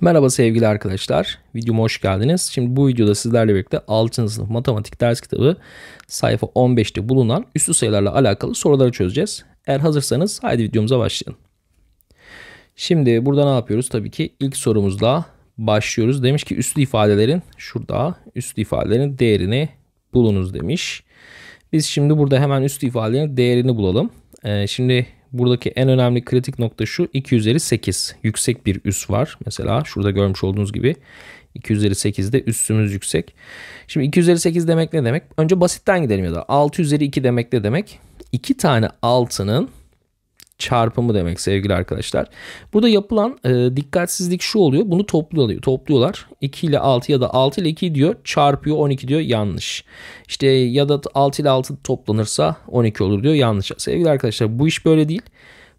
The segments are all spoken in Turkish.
Merhaba sevgili arkadaşlar. Videoma hoş geldiniz. Şimdi bu videoda sizlerle birlikte 6. sınıf matematik ders kitabı sayfa 15'te bulunan üslü sayılarla alakalı soruları çözeceğiz. Eğer hazırsanız haydi videomuza başlayalım. Şimdi burada ne yapıyoruz? Tabii ki ilk sorumuzla başlıyoruz. Demiş ki üslü ifadelerin şurada üslü ifadelerin değerini bulunuz demiş. Biz şimdi burada hemen üslü ifadelerin değerini bulalım. Ee, şimdi Buradaki en önemli kritik nokta şu 2 yüksek bir üs var. Mesela şurada görmüş olduğunuz gibi 2 de 8'de üssümüz yüksek. Şimdi 2 demek ne demek? Önce basitten gidelim ya da 6 üzeri 2 demek ne demek? 2 tane 6'nın çarpımı demek sevgili arkadaşlar. Burada yapılan e, dikkatsizlik şu oluyor. Bunu topluyor, topluyorlar. 2 ile 6 ya da 6 ile 2 diyor çarpıyor 12 diyor yanlış. İşte ya da 6 ile 6 toplanırsa 12 olur diyor yanlış. Sevgili arkadaşlar bu iş böyle değil.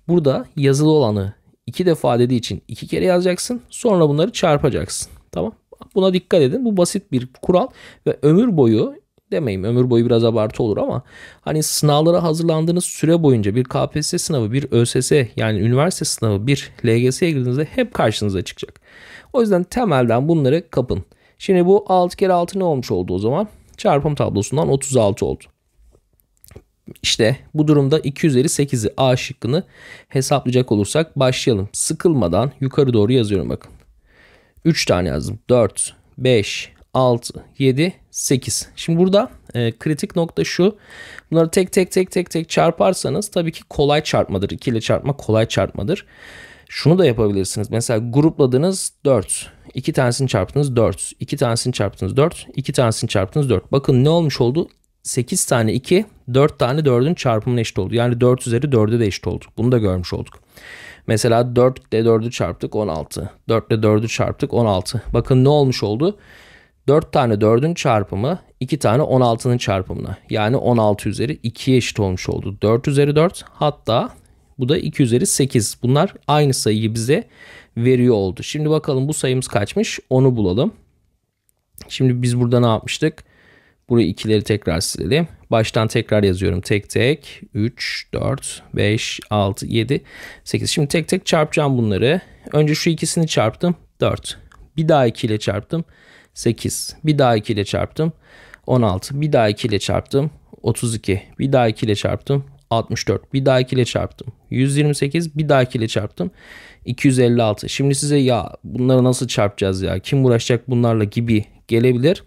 Burada yazılı olanı iki defa dediği için iki kere yazacaksın. Sonra bunları çarpacaksın. Tamam. Buna dikkat edin. Bu basit bir kural ve ömür boyu demeyeyim ömür boyu biraz abartı olur ama hani sınavlara hazırlandığınız süre boyunca bir KPSS sınavı, bir ÖSS yani üniversite sınavı, bir LGS'ye girdiğinizde hep karşınıza çıkacak. O yüzden temelden bunları kapın. Şimdi bu 6 kere 6 ne olmuş oldu o zaman? Çarpım tablosundan 36 oldu. İşte bu durumda 258'i A şıkkını hesaplayacak olursak başlayalım. Sıkılmadan yukarı doğru yazıyorum bakın. 3 tane yazdım. 4, 5, 6, 7, 8. Şimdi burada e, kritik nokta şu. Bunları tek tek tek tek tek çarparsanız tabii ki kolay çarpmadır. 2 ile çarpma kolay çarpmadır. Şunu da yapabilirsiniz. Mesela grupladınız 4. 2 tanesini çarptınız 4. 2 tanesini çarptınız 4. 2 tanesini çarptınız 4. Bakın ne olmuş oldu? 8 tane 2, 4 tane 4'ün çarpımına eşit oldu. Yani 4 üzeri 4'e de eşit olduk. Bunu da görmüş olduk. Mesela 4 ile 4'ü çarptık 16. 4 ile 4'ü çarptık 16. Bakın ne olmuş oldu? 4 tane 4'ün çarpımı 2 tane 16'nın çarpımına. Yani 16 üzeri 2'ye eşit olmuş oldu. 4 üzeri 4 hatta bu da 2 üzeri 8. Bunlar aynı sayıyı bize veriyor oldu. Şimdi bakalım bu sayımız kaçmış onu bulalım. Şimdi biz burada ne yapmıştık? burayı ikileri tekrar silelim. Baştan tekrar yazıyorum. Tek tek 3, 4, 5, 6, 7, 8. Şimdi tek tek çarpacağım bunları. Önce şu ikisini çarptım. 4. Bir daha 2 ile çarptım. 8. Bir daha 2 ile çarptım. 16. Bir daha 2 ile çarptım. 32. Bir daha 2 ile çarptım. 64. Bir daha 2 ile çarptım. 128. Bir daha 2 ile çarptım. 256. Şimdi size ya bunları nasıl çarpacağız ya? Kim uğraşacak bunlarla gibi gelebilir.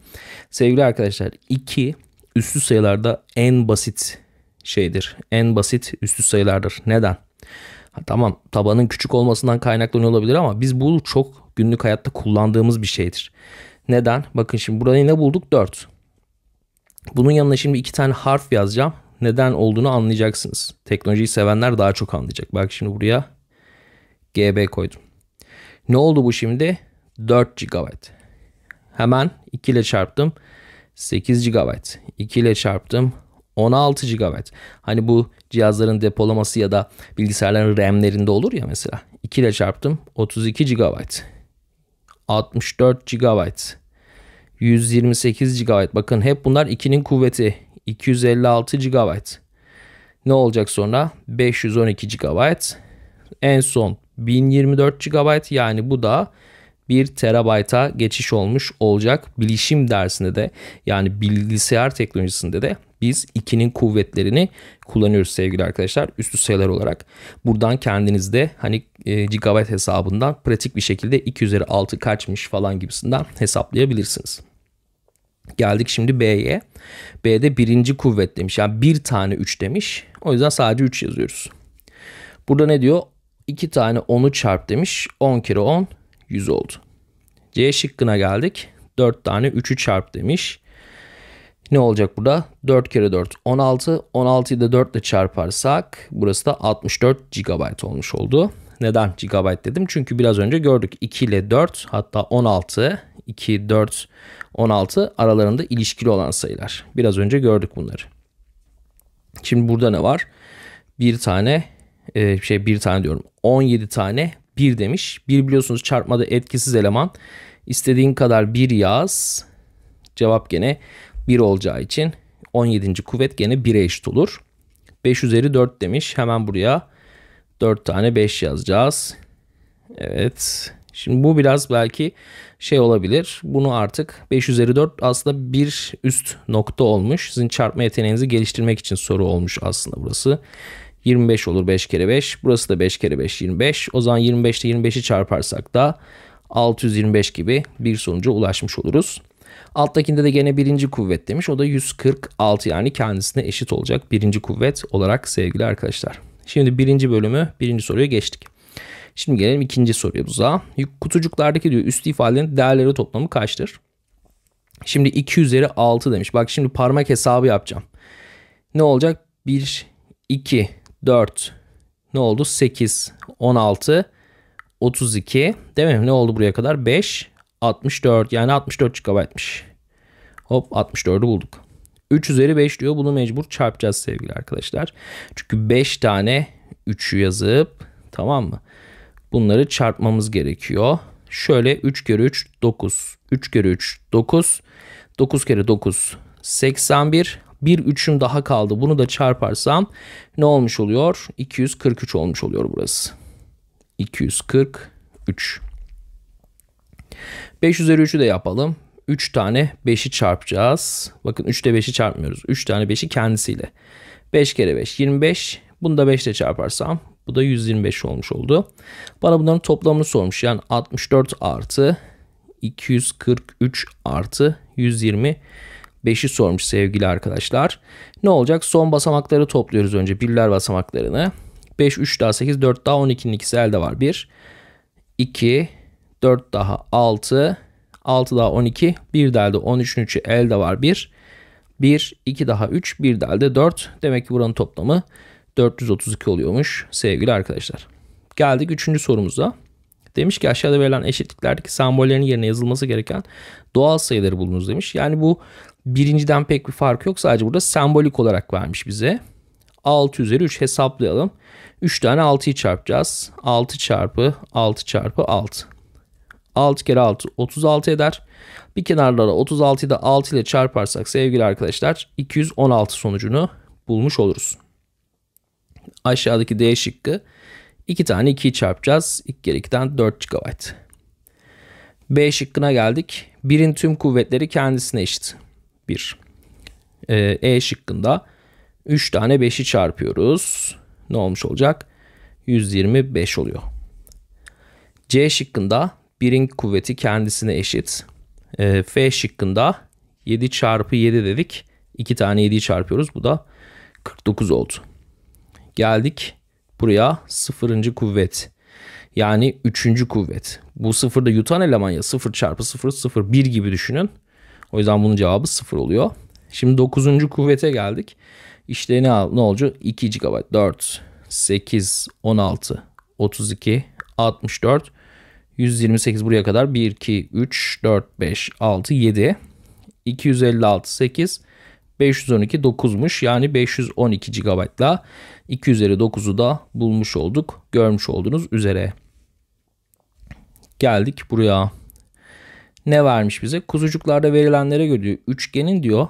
Sevgili arkadaşlar 2 üstü sayılarda en basit şeydir. En basit üstü sayılardır. Neden? Ha, tamam tabanın küçük olmasından kaynaklanıyor olabilir ama biz bu çok günlük hayatta kullandığımız bir şeydir. Neden? Bakın şimdi burayı ne bulduk? 4. Bunun yanına şimdi iki tane harf yazacağım. Neden olduğunu anlayacaksınız. Teknolojiyi sevenler daha çok anlayacak. Bak şimdi buraya GB koydum. Ne oldu bu şimdi? 4 GB. Hemen 2 ile çarptım. 8 GB. 2 ile çarptım. 16 GB. Hani bu cihazların depolaması ya da bilgisayarların RAM'lerinde olur ya mesela. 2 ile çarptım. 32 GB. 64 GB. 128 GB. Bakın hep bunlar 2'nin kuvveti. 256 GB. Ne olacak sonra? 512 GB. En son 1024 GB yani bu da 1 TB'a geçiş olmuş olacak. Bilişim dersinde de yani bilgisayar teknolojisinde de biz 2'nin kuvvetlerini kullanıyoruz sevgili arkadaşlar üstü sayılar olarak. Buradan kendinizde hani e, gigabyte hesabından pratik bir şekilde 2 üzeri 6 kaçmış falan gibisinden hesaplayabilirsiniz. Geldik şimdi B'ye. B'de birinci kuvvet demiş. Yani bir tane 3 demiş. O yüzden sadece 3 yazıyoruz. Burada ne diyor? 2 tane 10'u çarp demiş. 10 kere 10 100 oldu. C şıkkına geldik. 4 tane 3'ü çarp demiş. Ne olacak burada? 4 kere 4 16. 16'yı da 4 ile çarparsak burası da 64 GB olmuş oldu. Neden GB dedim? Çünkü biraz önce gördük 2 ile 4 hatta 16 2, 4, 16 aralarında ilişkili olan sayılar. Biraz önce gördük bunları. Şimdi burada ne var? Bir tane e, şey bir tane diyorum 17 tane bir demiş. Bir biliyorsunuz çarpmada etkisiz eleman. İstediğin kadar bir yaz. Cevap gene 1 olacağı için 17. kuvvet gene 1'e eşit olur. 5 üzeri 4 demiş. Hemen buraya 4 tane 5 yazacağız. Evet. Şimdi bu biraz belki şey olabilir. Bunu artık 5 üzeri 4 aslında bir üst nokta olmuş. Sizin çarpma yeteneğinizi geliştirmek için soru olmuş aslında burası. 25 olur 5 kere 5. Burası da 5 kere 5 25. O zaman 25 ile 25'i çarparsak da 625 gibi bir sonuca ulaşmış oluruz. Alttakinde de gene birinci kuvvet demiş. O da 146 yani kendisine eşit olacak birinci kuvvet olarak sevgili arkadaşlar. Şimdi birinci bölümü birinci soruya geçtik. Şimdi gelelim ikinci sorumuza. Kutucuklardaki diyor üst ifadelerin değerleri toplamı kaçtır? Şimdi 2 üzeri 6 demiş. Bak şimdi parmak hesabı yapacağım. Ne olacak? 1, 2, 4, ne oldu? 8, 16, 32. Değil mi? Ne oldu buraya kadar? 5, 64 yani 64 GB'miş. Hop 64'ü bulduk. 3 üzeri 5 diyor. Bunu mecbur çarpacağız sevgili arkadaşlar. Çünkü 5 tane 3'ü yazıp tamam mı? Bunları çarpmamız gerekiyor. Şöyle 3 kere 3 9. 3 kere 3 9. 9 kere 9 81. Bir üçüm daha kaldı. Bunu da çarparsam ne olmuş oluyor? 243 olmuş oluyor burası. 243. 5 üzeri 3'ü de yapalım. 3 tane 5'i çarpacağız. Bakın 3 ile 5'i çarpmıyoruz. 3 tane 5'i kendisiyle. 5 kere 5 25. Bunu da 5 ile çarparsam bu da 125 olmuş oldu. Bana bunların toplamını sormuş. Yani 64 artı 243 artı 120 5'i sormuş sevgili arkadaşlar. Ne olacak? Son basamakları topluyoruz önce birler basamaklarını. 5, 3 daha 8, 4 daha 12'nin ikisi elde var. 1, 2, 4 daha 6. 6 daha 12. Bir delde 13'ün 3'ü elde var 1. 1, 2 daha 3. Bir delde 4. Demek ki buranın toplamı 432 oluyormuş sevgili arkadaşlar. Geldik 3. sorumuza. Demiş ki aşağıda verilen eşitliklerdeki sembollerin yerine yazılması gereken doğal sayıları bulunuz demiş. Yani bu birinciden pek bir fark yok. Sadece burada sembolik olarak vermiş bize. 6 üzeri 3 hesaplayalım. 3 tane 6'yı çarpacağız. 6 çarpı 6 çarpı 6. 6 kere 6 36 eder. Bir kenarlara 36'yı da 6 ile çarparsak sevgili arkadaşlar 216 sonucunu bulmuş oluruz. Aşağıdaki D şıkkı 2 tane 2'yi çarpacağız. 2 kere 2'den 4 GB. B şıkkına geldik. Birin tüm kuvvetleri kendisine eşit. 1. Ee, e şıkkında 3 tane 5'i çarpıyoruz. Ne olmuş olacak? 125 oluyor. C şıkkında Biring kuvveti kendisine eşit. E, F şıkkında 7 çarpı 7 dedik. 2 tane 7'yi çarpıyoruz. Bu da 49 oldu. Geldik buraya sıfırıncı kuvvet. Yani üçüncü kuvvet. Bu sıfırda yutan eleman ya sıfır çarpı sıfır sıfır bir gibi düşünün. O yüzden bunun cevabı sıfır oluyor. Şimdi dokuzuncu kuvvete geldik. İşte ne, ne olacak? 2 GB 4, 8, 16, 32, 64, 128 buraya kadar 1, 2, 3, 4, 5, 6, 7. 256, 8. 512, 9'muş. Yani 512 GB'la 2 üzeri 9'u da bulmuş olduk. Görmüş olduğunuz üzere. Geldik buraya. Ne vermiş bize? Kuzucuklarda verilenlere göre üçgenin diyor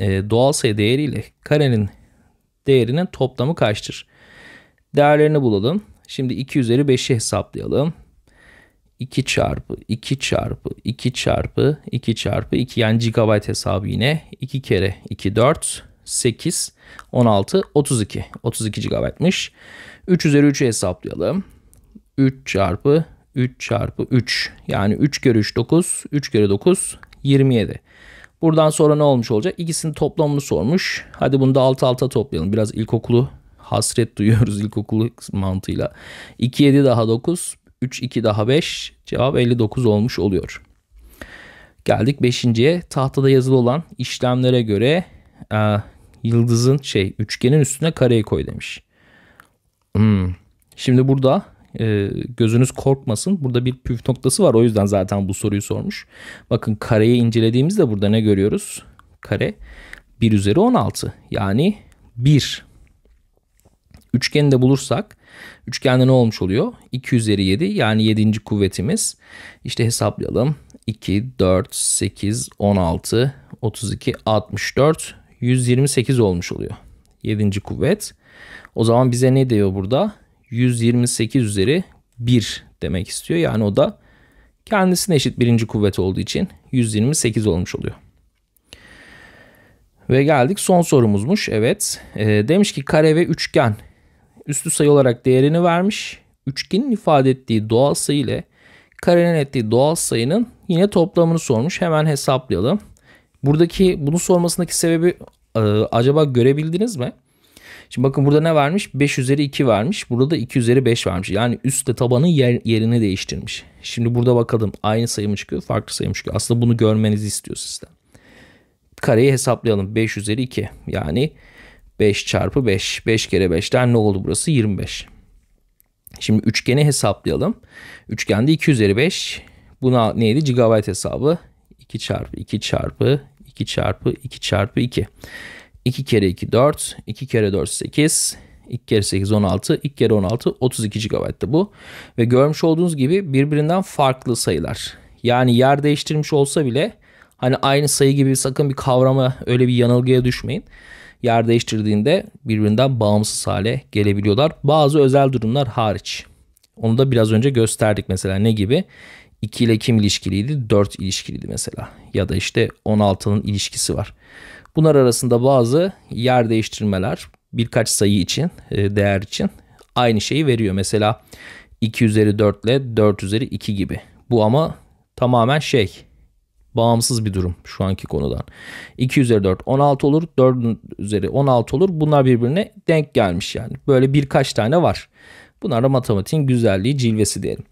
e, doğal sayı değeriyle karenin değerinin toplamı kaçtır? Değerlerini bulalım. Şimdi 2 üzeri 5'i hesaplayalım. 2 çarpı 2 çarpı 2 çarpı 2 çarpı 2 yani gigabayt hesabı yine 2 kere 2 4 8 16 32 32 GB'miş. 3 üzeri 3'ü hesaplayalım. 3 çarpı 3 çarpı 3 yani 3 kere 3 9 3 kere 9 27. Buradan sonra ne olmuş olacak? İkisinin toplamını sormuş. Hadi bunu da alt alta toplayalım. Biraz ilkokulu hasret duyuyoruz ilkokulu mantığıyla. 2 7 daha 9 3, 2 daha 5 cevap 59 olmuş oluyor. Geldik 5.ye. Tahtada yazılı olan işlemlere göre e, yıldızın şey üçgenin üstüne kareyi koy demiş. Hmm. Şimdi burada e, gözünüz korkmasın. Burada bir püf noktası var. O yüzden zaten bu soruyu sormuş. Bakın kareyi incelediğimizde burada ne görüyoruz? Kare 1 üzeri 16. Yani 1 Üçgeni de bulursak üçgende ne olmuş oluyor? 2 üzeri 7 yani 7. kuvvetimiz. İşte hesaplayalım. 2, 4, 8, 16, 32, 64, 128 olmuş oluyor. 7. kuvvet. O zaman bize ne diyor burada? 128 üzeri 1 demek istiyor. Yani o da kendisine eşit birinci kuvvet olduğu için 128 olmuş oluyor. Ve geldik son sorumuzmuş. Evet e, demiş ki kare ve üçgen üstü sayı olarak değerini vermiş. Üçgenin ifade ettiği doğal sayı ile karenin ettiği doğal sayının yine toplamını sormuş. Hemen hesaplayalım. Buradaki bunu sormasındaki sebebi e, acaba görebildiniz mi? Şimdi bakın burada ne vermiş? 5 üzeri 2 vermiş. Burada da 2 üzeri 5 vermiş. Yani üstte tabanın yer, yerini değiştirmiş. Şimdi burada bakalım aynı sayı mı çıkıyor farklı sayı mı çıkıyor? Aslında bunu görmenizi istiyor sizden. Kareyi hesaplayalım. 5 üzeri 2 yani 5 çarpı 5. 5 kere 5'ten ne oldu burası? 25. Şimdi üçgeni hesaplayalım. Üçgende 2 üzeri 5. Buna neydi? Gigabyte hesabı. 2 çarpı 2 çarpı 2 çarpı 2 çarpı 2. 2 kere 2 4. 2 kere 4 8. 2 kere 8 16. 2 kere 16 32 GB'tı bu. Ve görmüş olduğunuz gibi birbirinden farklı sayılar. Yani yer değiştirmiş olsa bile hani aynı sayı gibi sakın bir kavrama öyle bir yanılgıya düşmeyin yer değiştirdiğinde birbirinden bağımsız hale gelebiliyorlar. Bazı özel durumlar hariç. Onu da biraz önce gösterdik mesela ne gibi? 2 ile kim ilişkiliydi? 4 ilişkiliydi mesela. Ya da işte 16'nın ilişkisi var. Bunlar arasında bazı yer değiştirmeler birkaç sayı için, e, değer için aynı şeyi veriyor. Mesela 2 üzeri 4 ile 4 üzeri 2 gibi. Bu ama tamamen şey Bağımsız bir durum şu anki konudan. 2 üzeri 4 16 olur. 4 üzeri 16 olur. Bunlar birbirine denk gelmiş yani. Böyle birkaç tane var. Bunlar da matematiğin güzelliği cilvesi diyelim.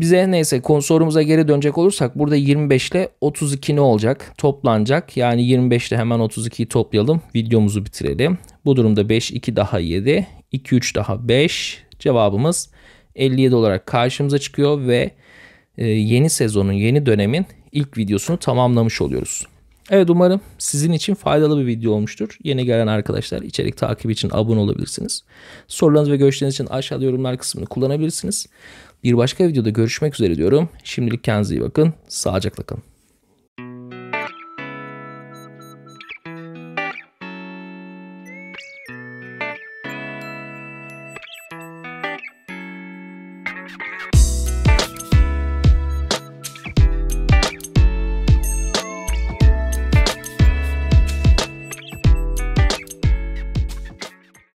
Bize neyse konsorumuza geri dönecek olursak burada 25 ile 32 ne olacak? Toplanacak. Yani 25 ile hemen 32'yi toplayalım. Videomuzu bitirelim. Bu durumda 5, 2 daha 7, 2, 3 daha 5. Cevabımız 57 olarak karşımıza çıkıyor ve e, yeni sezonun, yeni dönemin ilk videosunu tamamlamış oluyoruz. Evet umarım sizin için faydalı bir video olmuştur. Yeni gelen arkadaşlar içerik takibi için abone olabilirsiniz. Sorularınız ve görüşleriniz için aşağıda yorumlar kısmını kullanabilirsiniz. Bir başka videoda görüşmek üzere diyorum. Şimdilik kendinize iyi bakın. Sağlıcakla kalın.